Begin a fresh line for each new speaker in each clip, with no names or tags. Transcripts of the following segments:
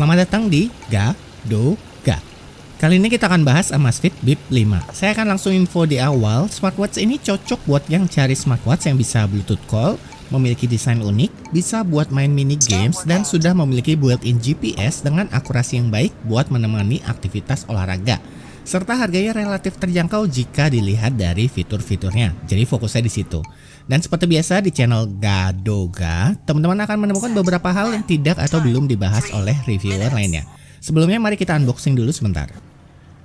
Selamat datang di Ga. Kali ini kita akan bahas Amazfit Bip 5. Saya akan langsung info di awal, smartwatch ini cocok buat yang cari smartwatch yang bisa Bluetooth call, memiliki desain unik, bisa buat main mini games, dan sudah memiliki built-in GPS dengan akurasi yang baik buat menemani aktivitas olahraga serta harganya relatif terjangkau jika dilihat dari fitur-fiturnya. Jadi fokusnya di situ. Dan seperti biasa di channel Gadoga, teman-teman akan menemukan beberapa hal yang tidak atau belum dibahas oleh reviewer lainnya. Sebelumnya mari kita unboxing dulu sebentar.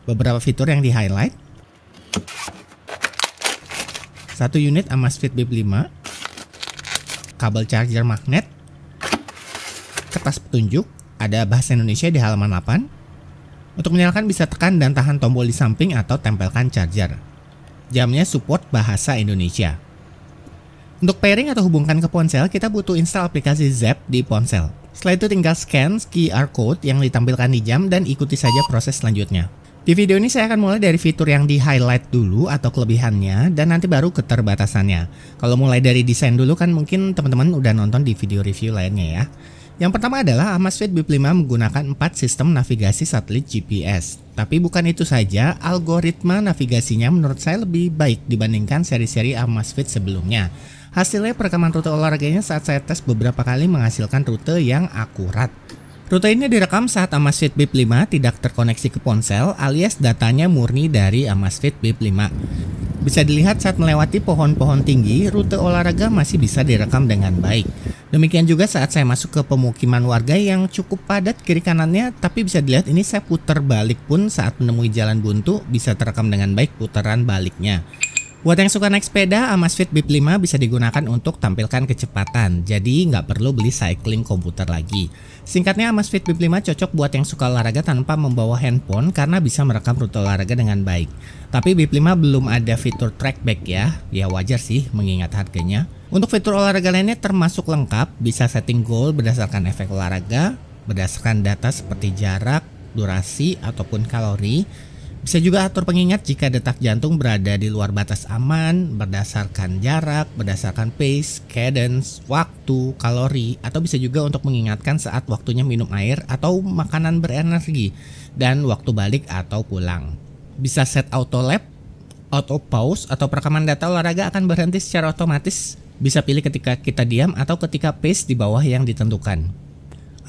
Beberapa fitur yang di-highlight. Satu unit Amazfit Bip 5, kabel charger magnet, kertas petunjuk, ada bahasa Indonesia di halaman 8, untuk menyalakan bisa tekan dan tahan tombol di samping atau tempelkan charger. Jamnya support bahasa Indonesia. Untuk pairing atau hubungkan ke ponsel, kita butuh install aplikasi Zap di ponsel. Setelah itu tinggal scan QR code yang ditampilkan di jam dan ikuti saja proses selanjutnya. Di video ini saya akan mulai dari fitur yang di-highlight dulu atau kelebihannya dan nanti baru keterbatasannya. Kalau mulai dari desain dulu kan mungkin teman-teman udah nonton di video review lainnya ya. Yang pertama adalah Amazfit Bip 5 menggunakan 4 sistem navigasi satelit GPS. Tapi bukan itu saja, algoritma navigasinya menurut saya lebih baik dibandingkan seri-seri Amazfit sebelumnya. Hasilnya perekaman rute olahraganya saat saya tes beberapa kali menghasilkan rute yang akurat. Rute ini direkam saat Amazfit Bip 5 tidak terkoneksi ke ponsel alias datanya murni dari Amazfit Bip 5. Bisa dilihat saat melewati pohon-pohon tinggi, rute olahraga masih bisa direkam dengan baik. Demikian juga saat saya masuk ke pemukiman warga yang cukup padat kiri kanannya, tapi bisa dilihat ini saya putar balik pun saat menemui jalan buntu bisa terekam dengan baik putaran baliknya. Buat yang suka naik sepeda, Amazfit Bip 5 bisa digunakan untuk tampilkan kecepatan, jadi nggak perlu beli cycling komputer lagi. Singkatnya, Amazfit Bip 5 cocok buat yang suka olahraga tanpa membawa handphone karena bisa merekam rute olahraga dengan baik. Tapi Bip 5 belum ada fitur trackback ya, ya wajar sih mengingat harganya. Untuk fitur olahraga lainnya termasuk lengkap, bisa setting goal berdasarkan efek olahraga, berdasarkan data seperti jarak, durasi, ataupun kalori, bisa juga atur pengingat jika detak jantung berada di luar batas aman berdasarkan jarak, berdasarkan pace, cadence, waktu, kalori, atau bisa juga untuk mengingatkan saat waktunya minum air atau makanan berenergi dan waktu balik atau pulang. Bisa set auto lap, auto pause, atau perekaman data olahraga akan berhenti secara otomatis. Bisa pilih ketika kita diam atau ketika pace di bawah yang ditentukan.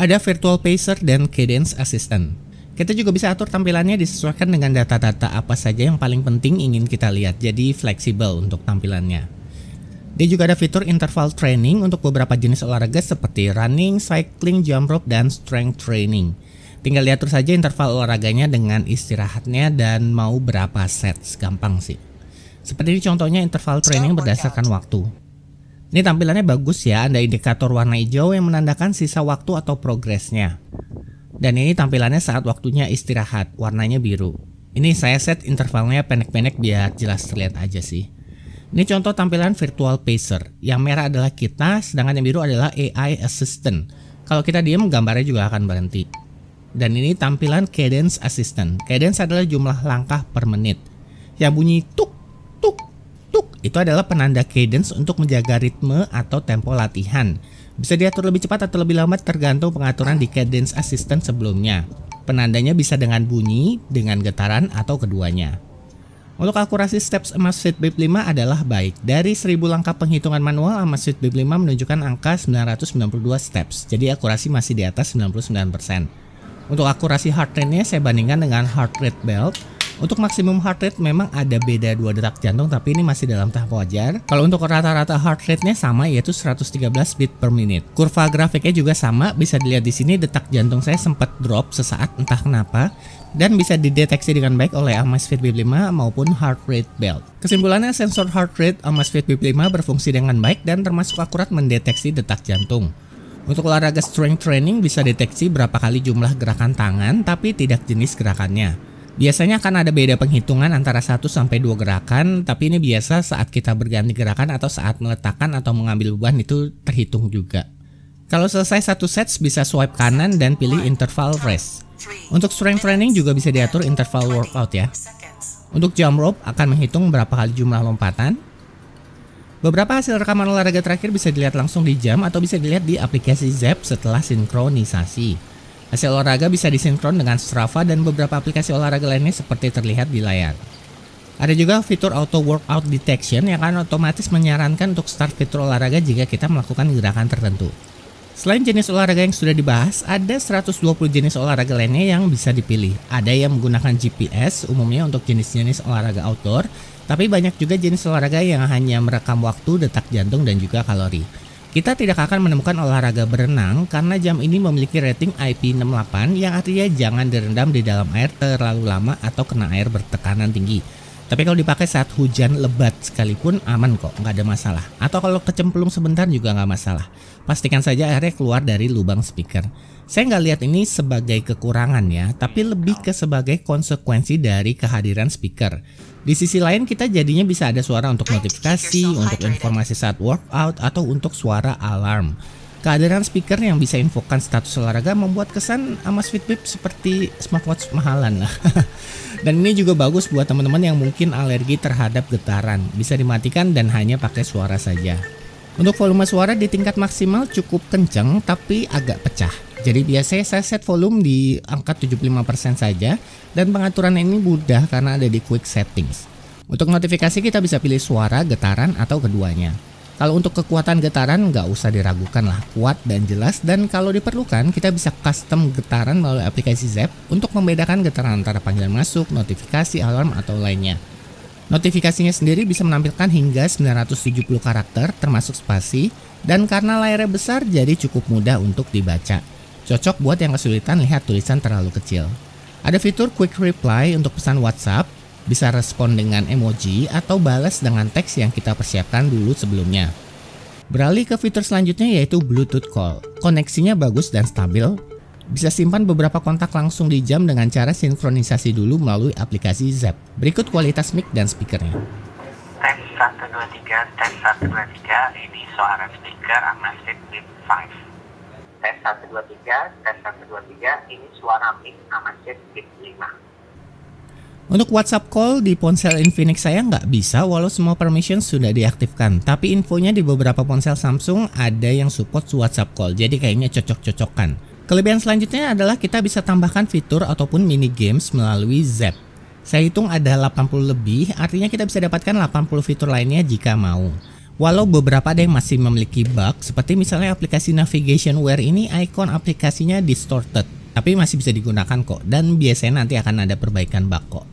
Ada virtual pacer dan cadence assistant. Kita juga bisa atur tampilannya disesuaikan dengan data-data apa saja yang paling penting ingin kita lihat, jadi fleksibel untuk tampilannya. Dia juga ada fitur interval training untuk beberapa jenis olahraga seperti running, cycling, jump rope, dan strength training. Tinggal lihat terus saja interval olahraganya dengan istirahatnya dan mau berapa set, gampang sih. Seperti ini contohnya interval training berdasarkan waktu. Ini tampilannya bagus ya, ada indikator warna hijau yang menandakan sisa waktu atau progresnya. Dan ini tampilannya saat waktunya istirahat, warnanya biru. Ini saya set intervalnya pendek-pendek biar jelas terlihat aja sih. Ini contoh tampilan virtual pacer. Yang merah adalah kita, sedangkan yang biru adalah AI assistant. Kalau kita diem, gambarnya juga akan berhenti. Dan ini tampilan cadence assistant. Cadence adalah jumlah langkah per menit. Yang bunyi tuk, tuk, tuk, itu adalah penanda cadence untuk menjaga ritme atau tempo latihan. Bisa diatur lebih cepat atau lebih lambat tergantung pengaturan di cadence assistant sebelumnya. Penandanya bisa dengan bunyi, dengan getaran, atau keduanya. Untuk akurasi steps Amazfit Bip 5 adalah baik. Dari 1000 langkah penghitungan manual, Amazfit Bip 5 menunjukkan angka 992 steps, jadi akurasi masih di atas 99%. Untuk akurasi heart rate-nya saya bandingkan dengan heart rate belt, untuk maksimum heart rate memang ada beda dua detak jantung tapi ini masih dalam tahap wajar. Kalau untuk rata-rata heart rate-nya sama yaitu 113 beat per menit. Kurva grafiknya juga sama, bisa dilihat di sini detak jantung saya sempat drop sesaat entah kenapa dan bisa dideteksi dengan baik oleh Amazfit Bip 5 maupun heart rate belt. Kesimpulannya sensor heart rate Amazfit Bip 5 berfungsi dengan baik dan termasuk akurat mendeteksi detak jantung. Untuk olahraga strength training bisa deteksi berapa kali jumlah gerakan tangan tapi tidak jenis gerakannya. Biasanya akan ada beda penghitungan antara 1 sampai 2 gerakan, tapi ini biasa saat kita berganti gerakan atau saat meletakkan atau mengambil beban itu terhitung juga. Kalau selesai satu set, bisa swipe kanan dan pilih interval rest. Untuk strength training juga bisa diatur interval workout ya. Untuk jump rope akan menghitung berapa kali jumlah lompatan. Beberapa hasil rekaman olahraga terakhir bisa dilihat langsung di jam atau bisa dilihat di aplikasi Zap setelah sinkronisasi. Hasil olahraga bisa disinkron dengan Strava dan beberapa aplikasi olahraga lainnya seperti terlihat di layar. Ada juga fitur auto workout detection yang akan otomatis menyarankan untuk start fitur olahraga jika kita melakukan gerakan tertentu. Selain jenis olahraga yang sudah dibahas, ada 120 jenis olahraga lainnya yang bisa dipilih. Ada yang menggunakan GPS umumnya untuk jenis-jenis olahraga outdoor, tapi banyak juga jenis olahraga yang hanya merekam waktu, detak jantung, dan juga kalori. Kita tidak akan menemukan olahraga berenang karena jam ini memiliki rating IP68 yang artinya jangan direndam di dalam air terlalu lama atau kena air bertekanan tinggi. Tapi kalau dipakai saat hujan lebat sekalipun aman kok, nggak ada masalah. Atau kalau kecemplung sebentar juga nggak masalah. Pastikan saja airnya keluar dari lubang speaker. Saya nggak lihat ini sebagai kekurangan ya, tapi lebih ke sebagai konsekuensi dari kehadiran speaker. Di sisi lain kita jadinya bisa ada suara untuk notifikasi, untuk informasi saat workout, atau untuk suara alarm. Kehadiran speaker yang bisa infokan status olahraga membuat kesan Amazfit Bip seperti smartwatch mahalan lah. Dan ini juga bagus buat teman-teman yang mungkin alergi terhadap getaran. Bisa dimatikan dan hanya pakai suara saja. Untuk volume suara di tingkat maksimal cukup kenceng tapi agak pecah. Jadi biasanya saya set volume di angka 75% saja dan pengaturan ini mudah karena ada di quick settings. Untuk notifikasi kita bisa pilih suara, getaran, atau keduanya. Kalau untuk kekuatan getaran nggak usah diragukan lah, kuat dan jelas dan kalau diperlukan kita bisa custom getaran melalui aplikasi Zep untuk membedakan getaran antara panggilan masuk, notifikasi, alarm, atau lainnya. Notifikasinya sendiri bisa menampilkan hingga 970 karakter termasuk spasi dan karena layarnya besar jadi cukup mudah untuk dibaca. Cocok buat yang kesulitan lihat tulisan terlalu kecil. Ada fitur Quick Reply untuk pesan WhatsApp bisa respon dengan emoji atau balas dengan teks yang kita persiapkan dulu sebelumnya. Beralih ke fitur selanjutnya yaitu Bluetooth Call. Koneksinya bagus dan stabil. Bisa simpan beberapa kontak langsung di jam dengan cara sinkronisasi dulu melalui aplikasi Zap. Berikut kualitas mic dan speakernya. Tes 123, tes 123, ini suara speaker Amazfit Bip 5. Tes 123, tes 123, ini suara mic Amazfit Bip 5. Untuk WhatsApp call di ponsel Infinix saya nggak bisa walau semua permission sudah diaktifkan. Tapi infonya di beberapa ponsel Samsung ada yang support WhatsApp call, jadi kayaknya cocok-cocokan. Kelebihan selanjutnya adalah kita bisa tambahkan fitur ataupun mini games melalui Zap. Saya hitung ada 80 lebih, artinya kita bisa dapatkan 80 fitur lainnya jika mau. Walau beberapa ada yang masih memiliki bug, seperti misalnya aplikasi Navigation Wear ini ikon aplikasinya distorted, tapi masih bisa digunakan kok, dan biasanya nanti akan ada perbaikan bug kok.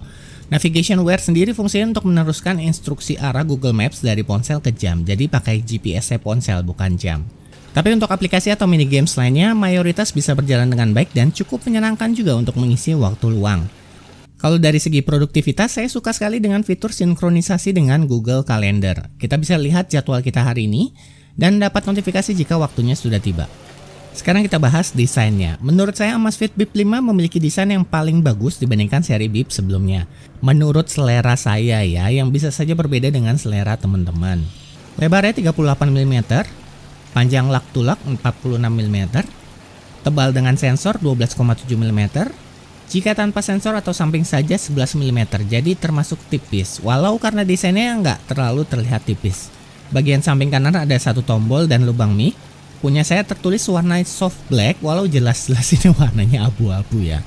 Navigation Wear sendiri fungsinya untuk meneruskan instruksi arah Google Maps dari ponsel ke jam, jadi pakai GPS-nya ponsel bukan jam. Tapi untuk aplikasi atau mini games lainnya, mayoritas bisa berjalan dengan baik dan cukup menyenangkan juga untuk mengisi waktu luang. Kalau dari segi produktivitas, saya suka sekali dengan fitur sinkronisasi dengan Google Calendar. Kita bisa lihat jadwal kita hari ini dan dapat notifikasi jika waktunya sudah tiba. Sekarang kita bahas desainnya. Menurut saya Amazfit Bip 5 memiliki desain yang paling bagus dibandingkan seri Bip sebelumnya. Menurut selera saya ya, yang bisa saja berbeda dengan selera teman-teman. Lebarnya 38 mm, panjang lak tulak 46 mm, tebal dengan sensor 12,7 mm, jika tanpa sensor atau samping saja 11 mm, jadi termasuk tipis, walau karena desainnya nggak terlalu terlihat tipis. Bagian samping kanan ada satu tombol dan lubang mic, Punya saya tertulis warna soft black walau jelas-jelas ini warnanya abu-abu ya.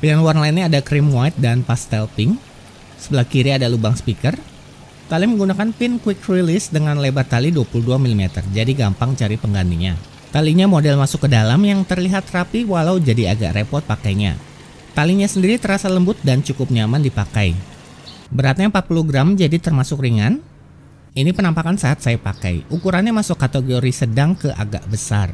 Pilihan warna lainnya ada cream white dan pastel pink. Sebelah kiri ada lubang speaker. Tali menggunakan pin quick release dengan lebar tali 22 mm, jadi gampang cari penggantinya. Talinya model masuk ke dalam yang terlihat rapi walau jadi agak repot pakainya. Talinya sendiri terasa lembut dan cukup nyaman dipakai. Beratnya 40 gram jadi termasuk ringan, ini penampakan saat saya pakai. Ukurannya masuk kategori sedang ke agak besar.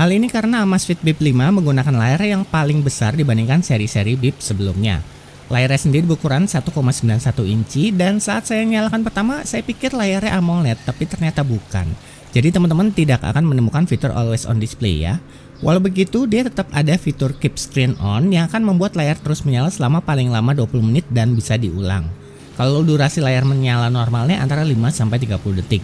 Hal ini karena Amazfit Bip 5 menggunakan layar yang paling besar dibandingkan seri-seri Bip sebelumnya. Layarnya sendiri berukuran 1,91 inci dan saat saya nyalakan pertama saya pikir layarnya AMOLED tapi ternyata bukan. Jadi teman-teman tidak akan menemukan fitur always on display ya. Walau begitu dia tetap ada fitur keep screen on yang akan membuat layar terus menyala selama paling lama 20 menit dan bisa diulang. Kalau durasi layar menyala normalnya antara 5 sampai 30 detik.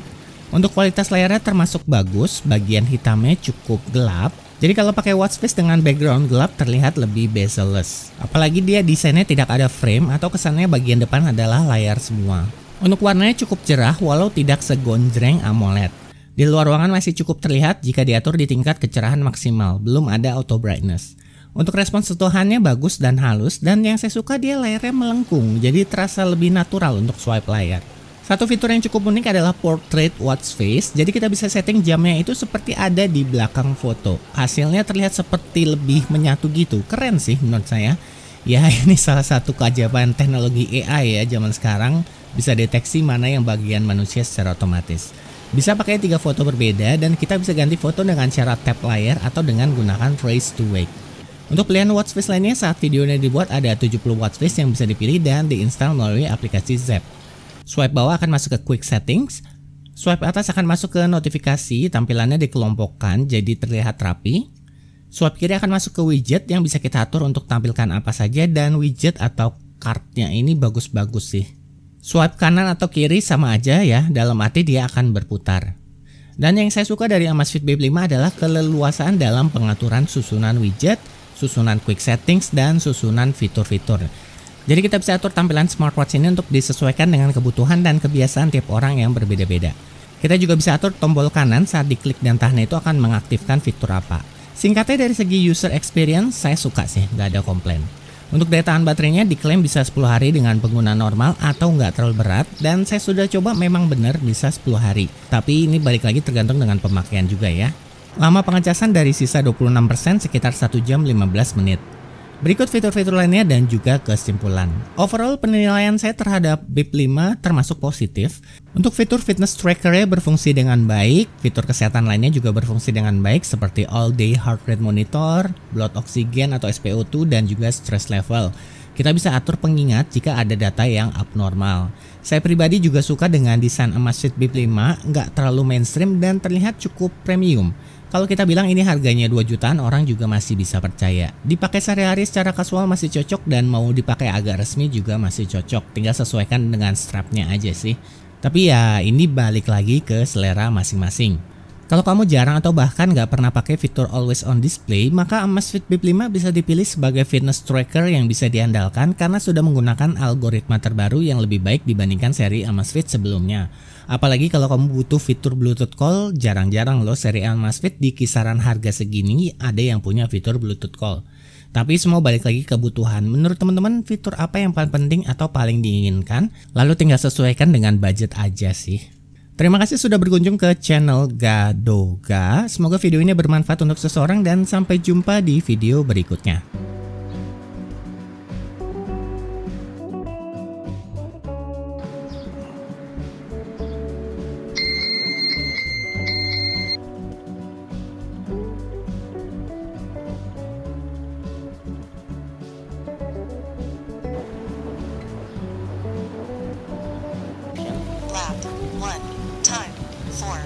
Untuk kualitas layarnya termasuk bagus, bagian hitamnya cukup gelap. Jadi kalau pakai watch face dengan background gelap terlihat lebih bezel-less. Apalagi dia desainnya tidak ada frame atau kesannya bagian depan adalah layar semua. Untuk warnanya cukup cerah walau tidak segonjreng AMOLED. Di luar ruangan masih cukup terlihat jika diatur di tingkat kecerahan maksimal, belum ada auto brightness. Untuk respon sentuhannya bagus dan halus dan yang saya suka dia layarnya melengkung jadi terasa lebih natural untuk swipe layar. Satu fitur yang cukup unik adalah portrait watch face. Jadi kita bisa setting jamnya itu seperti ada di belakang foto. Hasilnya terlihat seperti lebih menyatu gitu. Keren sih menurut saya. Ya ini salah satu keajaiban teknologi AI ya zaman sekarang bisa deteksi mana yang bagian manusia secara otomatis. Bisa pakai tiga foto berbeda dan kita bisa ganti foto dengan cara tap layar atau dengan gunakan trace to wake. Untuk pilihan watch face lainnya saat videonya dibuat ada 70 face yang bisa dipilih dan diinstal melalui aplikasi Zap. Swipe bawah akan masuk ke Quick Settings, swipe atas akan masuk ke notifikasi, tampilannya dikelompokkan jadi terlihat rapi. Swipe kiri akan masuk ke widget yang bisa kita atur untuk tampilkan apa saja dan widget atau cardnya ini bagus-bagus sih. Swipe kanan atau kiri sama aja ya, dalam arti dia akan berputar. Dan yang saya suka dari Amazfit B5 adalah keleluasaan dalam pengaturan susunan widget, susunan quick settings, dan susunan fitur-fitur. Jadi kita bisa atur tampilan smartwatch ini untuk disesuaikan dengan kebutuhan dan kebiasaan tiap orang yang berbeda-beda. Kita juga bisa atur tombol kanan saat diklik dan tahan itu akan mengaktifkan fitur apa. Singkatnya dari segi user experience, saya suka sih, nggak ada komplain. Untuk daya tahan baterainya diklaim bisa 10 hari dengan pengguna normal atau nggak terlalu berat dan saya sudah coba memang benar bisa 10 hari. Tapi ini balik lagi tergantung dengan pemakaian juga ya. Lama pengecasan dari sisa 26% sekitar 1 jam 15 menit. Berikut fitur-fitur lainnya dan juga kesimpulan. Overall penilaian saya terhadap BIP 5 termasuk positif. Untuk fitur fitness trackernya berfungsi dengan baik, fitur kesehatan lainnya juga berfungsi dengan baik seperti all day heart rate monitor, blood oxygen atau SpO2 dan juga stress level. Kita bisa atur pengingat jika ada data yang abnormal. Saya pribadi juga suka dengan desain emas Bip 5, nggak terlalu mainstream dan terlihat cukup premium. Kalau kita bilang ini harganya 2 jutaan, orang juga masih bisa percaya. Dipakai sehari-hari secara kasual masih cocok dan mau dipakai agak resmi juga masih cocok. Tinggal sesuaikan dengan strapnya aja sih. Tapi ya ini balik lagi ke selera masing-masing. Kalau kamu jarang atau bahkan nggak pernah pakai fitur always on display, maka Amazfit Bip 5 bisa dipilih sebagai fitness tracker yang bisa diandalkan karena sudah menggunakan algoritma terbaru yang lebih baik dibandingkan seri Amazfit sebelumnya. Apalagi kalau kamu butuh fitur Bluetooth Call, jarang-jarang loh seri Amazfit di kisaran harga segini ada yang punya fitur Bluetooth Call. Tapi semua balik lagi kebutuhan. Menurut teman-teman, fitur apa yang paling penting atau paling diinginkan? Lalu tinggal sesuaikan dengan budget aja sih. Terima kasih sudah berkunjung ke channel Gadoga. Semoga video ini bermanfaat untuk seseorang dan sampai jumpa di video berikutnya. Four.